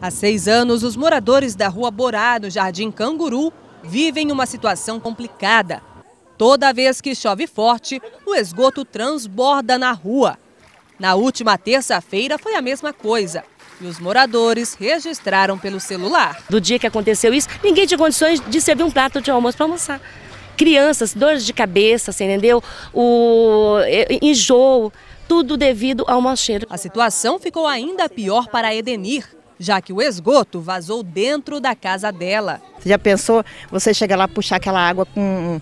Há seis anos, os moradores da rua Borá, no Jardim Canguru, vivem uma situação complicada. Toda vez que chove forte, o esgoto transborda na rua. Na última terça-feira foi a mesma coisa. E os moradores registraram pelo celular. Do dia que aconteceu isso, ninguém tinha condições de servir um prato de almoço para almoçar. Crianças, dores de cabeça, você entendeu? O enjoo, tudo devido ao mau cheiro. A situação ficou ainda pior para Edenir, já que o esgoto vazou dentro da casa dela. Você já pensou você chegar lá puxar aquela água com,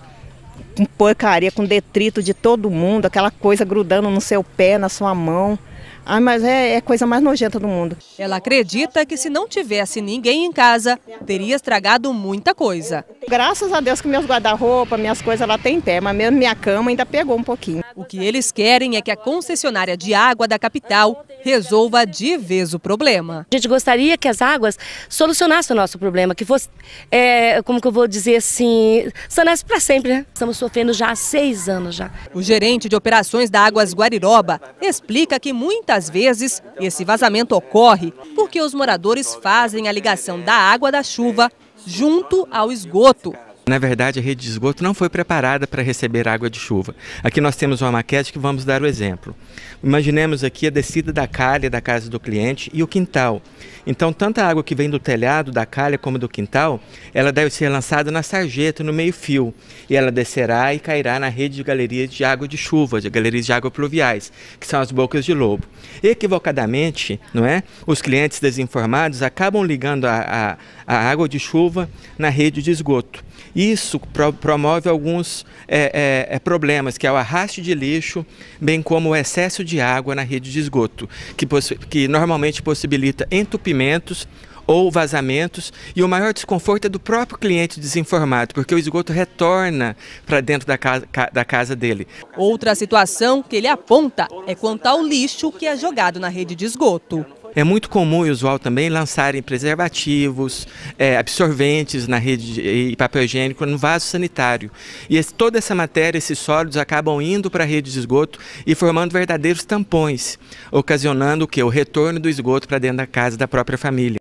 com porcaria, com detrito de todo mundo, aquela coisa grudando no seu pé, na sua mão? Ah, mas é, é a coisa mais nojenta do mundo. Ela acredita que se não tivesse ninguém em casa, teria estragado muita coisa. Graças a Deus que meus guarda-roupa, minhas coisas lá tem pé, mas mesmo minha cama ainda pegou um pouquinho. O que eles querem é que a concessionária de água da capital resolva de vez o problema. A gente gostaria que as águas solucionassem o nosso problema, que fosse, é, como que eu vou dizer assim, sanasse para sempre, né? Estamos sofrendo já há seis anos já. O gerente de operações da Águas Guariroba explica que muitos Muitas vezes, esse vazamento ocorre porque os moradores fazem a ligação da água da chuva junto ao esgoto. Na verdade, a rede de esgoto não foi preparada para receber água de chuva. Aqui nós temos uma maquete que vamos dar o exemplo. Imaginemos aqui a descida da calha da casa do cliente e o quintal. Então, tanta água que vem do telhado, da calha, como do quintal, ela deve ser lançada na sarjeta, no meio-fio. E ela descerá e cairá na rede de galerias de água de chuva, de galerias de água pluviais, que são as bocas de lobo. Equivocadamente, não é? os clientes desinformados acabam ligando a, a, a água de chuva na rede de esgoto. E isso pro promove alguns é, é, é, problemas, que é o arraste de lixo, bem como o excesso de água na rede de esgoto, que, que normalmente possibilita entupimentos ou vazamentos, e o maior desconforto é do próprio cliente desinformado, porque o esgoto retorna para dentro da casa, da casa dele. Outra situação que ele aponta é quanto ao lixo que é jogado na rede de esgoto. É muito comum e usual também lançarem preservativos, é, absorventes na rede de, e papel higiênico no vaso sanitário. E esse, toda essa matéria, esses sólidos acabam indo para a rede de esgoto e formando verdadeiros tampões, ocasionando o que? O retorno do esgoto para dentro da casa da própria família.